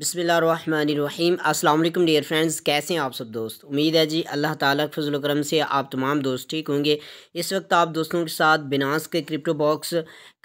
बिसमीम अल्लाम dear friends कैसे हैं आप सब दोस्त उम्मीद है जी अल्लाह ताला के फजल करम से आप तमाम दोस्त ठीक होंगे इस वक्त आप दोस्तों के साथ बिनास के क्रिप्टो बॉक्स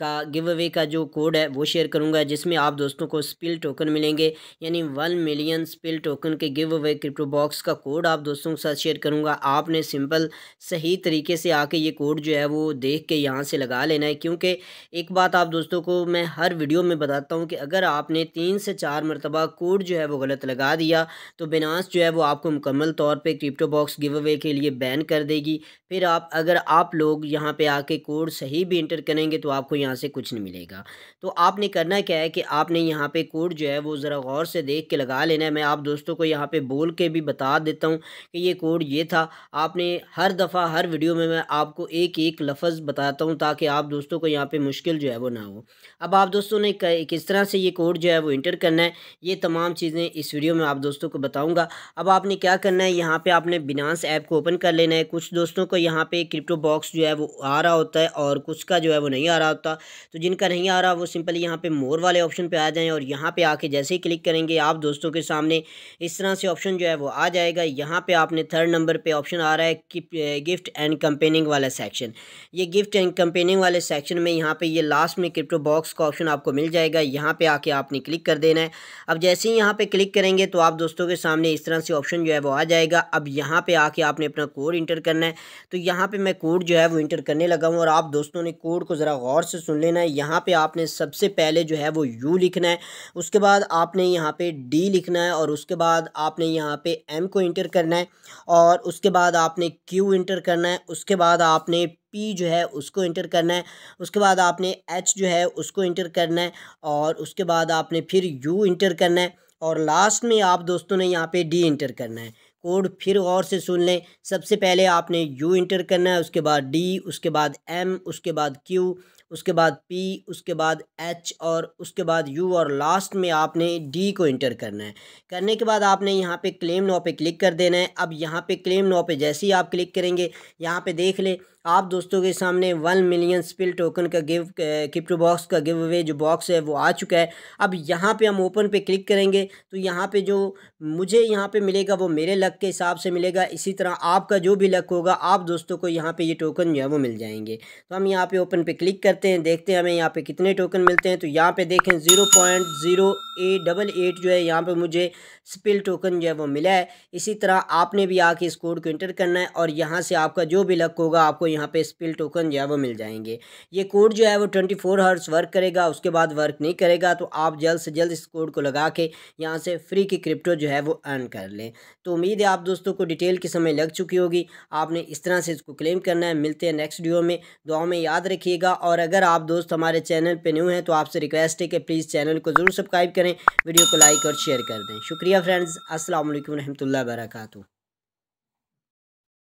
का गिव अवे का जो कोड है वो शेयर करूंगा जिसमें आप दोस्तों को स्पिल टोकन मिलेंगे यानी वन मिलियन स्पिल टोकन के गिव अवे क्रिप्टो बॉक्स का कोड आप दोस्तों के साथ शेयर करूँगा आपने सिंपल सही तरीके से आके ये कोड जो है वो देख के यहाँ से लगा लेना है क्योंकि एक बात आप दोस्तों को मैं हर वीडियो में बताता हूँ कि अगर आपने तीन से चार मरतबा का कोड जो है वो गलत लगा दिया तो बिनास जो है वो आपको मुकम्मल तौर पे क्रिप्टो बॉक्स गिव अवे के लिए बैन कर देगी फिर आप अगर आप लोग यहाँ पे आके कोड सही भी इंटर करेंगे तो आपको यहाँ से कुछ नहीं मिलेगा तो आपने करना क्या है कि आपने यहाँ पर कोड जो है वो ज़रा गौर से देख के लगा लेना है मैं आप दोस्तों को यहाँ पर बोल के भी बता देता हूँ कि ये कोड ये था आपने हर दफ़ा हर वीडियो में मैं आपको एक एक लफ्ज़ बताता हूँ ताकि आप दोस्तों को यहाँ पर मुश्किल जो है वो ना हो अब आप दोस्तों ने किस तरह से ये कोड जो है वो इंटर करना है ये ये तमाम चीज़ें इस वीडियो में आप दोस्तों को बताऊंगा अब आपने क्या करना है यहाँ पे आपने बिनास ऐप को ओपन कर लेना है कुछ दोस्तों को यहाँ पे क्रिप्टो बॉक्स जो है वो आ रहा होता है और कुछ का जो है वो नहीं आ रहा होता तो जिनका नहीं आ रहा वो सिंपली यहाँ पर मोर वाले ऑप्शन पर आ जाएँ और यहाँ पर आके जैसे ही क्लिक करेंगे आप दोस्तों के सामने इस तरह से ऑप्शन जो है वो आ जाएगा यहाँ पर आपने थर्ड नंबर पर ऑप्शन आ रहा है गिफ्ट एंड कंपेनिंग वाला सेक्शन ये गिफ्ट एंड कंपेनिंग वाले सेक्शन में यहाँ पर ये लास्ट में क्रिप्टो बॉक्स का ऑप्शन आपको मिल जाएगा यहाँ पर आके आपने क्लिक कर देना है अब जैसे ही यहाँ पे क्लिक करेंगे तो आप दोस्तों के सामने इस तरह से ऑप्शन जो है वो आ जाएगा अब यहाँ पे आके आपने अपना कोड इंटर करना है तो यहाँ पे मैं कोड जो है वो इंटर करने लगा हूँ और आप दोस्तों ने कोड को ज़रा गौर से सुन लेना है यहाँ पे आपने सबसे पहले जो है वो यू लिखना है उसके बाद आपने यहाँ पर डी लिखना है और उसके बाद आपने यहाँ पर एम को इंटर करना है और उसके बाद आपने क्यू इंटर करना है उसके बाद आपने पी जो है उसको इंटर करना है उसके बाद आपने एच जो है उसको इंटर करना है और उसके बाद आपने फिर यू इंटर करना है और लास्ट में आप दोस्तों ने यहाँ पे डी इंटर करना है कोड फिर गौर से सुन लें सबसे पहले आपने यू इंटर करना है उसके बाद डी उसके बाद एम उसके बाद क्यू उसके बाद पी उसके बाद एच और उसके बाद यू और लास्ट में आपने डी को इंटर करना है करने के बाद आपने यहाँ पे क्लेम नो पे क्लिक कर देना है अब यहाँ पे क्लेम नो पे जैसे ही आप क्लिक करेंगे यहाँ पे देख लें आप दोस्तों के सामने वन मिलियन स्पिल टोकन का गिव क्रिप्टो बॉक्स का गिव अवे जो बॉक्स है वो आ चुका है अब यहाँ पे हम ओपन पे क्लिक करेंगे तो यहाँ पे जो मुझे यहाँ पे मिलेगा वो मेरे लक के हिसाब से मिलेगा इसी तरह आपका जो भी लक होगा आप दोस्तों को यहाँ पे ये टोकन जो है वो मिल जाएंगे तो हम यहाँ पे ओपन पे क्लिक करते हैं देखते हैं हमें यहाँ पे कितने टोकन मिलते हैं तो यहाँ पे देखें zero point zero eight double eight जो है यहाँ पे मुझे स्पिल टोकन जो है वो मिला है इसी तरह आपने भी आके इस कोड को इंटर करना है और यहाँ से आपका जो भी लक होगा आपको यहाँ पे स्पिल टोकन जो है वो मिल जाएंगे ये कोड जो है वो ट्वेंटी फोर आवर्स वर्क करेगा उसके बाद वर्क नहीं करेगा तो आप जल्द से जल्द इस कोड को लगा के यहाँ से फ्री की क्रिप्टो जो है वो अर्न कर लें तो उम्मीद है आप दोस्तों को डिटेल की समय लग चुकी होगी आपने इस तरह से इसको क्लेम करना है मिलते हैं नेक्स्ट वीडियो में दुआ में याद रखिएगा और अगर आप दोस्त हमारे चैनल पर न्यू हैं तो आपसे रिक्वेस्ट है कि प्लीज़ चैनल को ज़रूर सब्सक्राइब करें वीडियो को लाइक और शेयर कर दें शुक्रिया फ्रेंड्स असल वरहमल वर्का